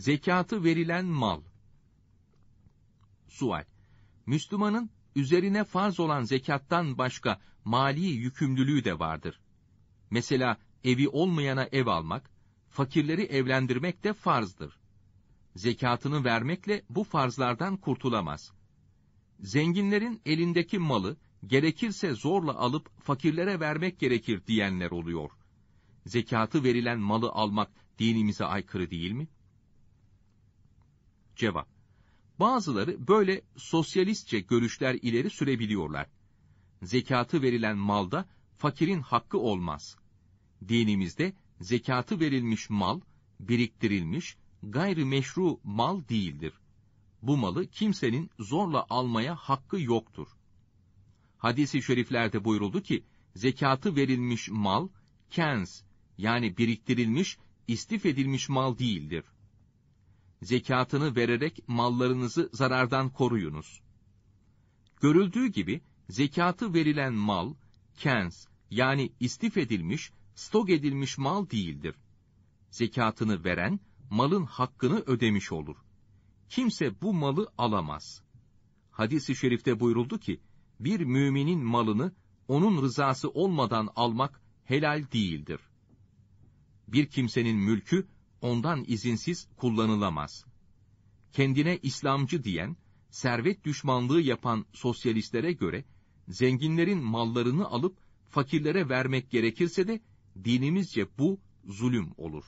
Zekatı verilen mal. Sual. Müslümanın üzerine farz olan zekattan başka mali yükümlülüğü de vardır. Mesela evi olmayana ev almak, fakirleri evlendirmek de farzdır. Zekatını vermekle bu farzlardan kurtulamaz. Zenginlerin elindeki malı gerekirse zorla alıp fakirlere vermek gerekir diyenler oluyor. Zekatı verilen malı almak dinimize aykırı değil mi?'' Cevap Bazıları böyle sosyalistçe görüşler ileri sürebiliyorlar. Zekatı verilen malda fakirin hakkı olmaz. Dinimizde zekatı verilmiş mal, biriktirilmiş, gayri meşru mal değildir. Bu malı kimsenin zorla almaya hakkı yoktur. Hadis-i şeriflerde buyuruldu ki, zekatı verilmiş mal, kens yani biriktirilmiş, istif edilmiş mal değildir zekatını vererek mallarınızı zarardan koruyunuz. Görüldüğü gibi zekatı verilen mal, kens yani istif edilmiş, stok edilmiş mal değildir. Zekatını veren, malın hakkını ödemiş olur. Kimse bu malı alamaz. Hadis-i şerifte buyuruldu ki, bir müminin malını onun rızası olmadan almak helal değildir. Bir kimsenin mülkü ondan izinsiz kullanılamaz. Kendine İslamcı diyen, servet düşmanlığı yapan sosyalistlere göre zenginlerin mallarını alıp fakirlere vermek gerekirse de dinimizce bu zulüm olur.''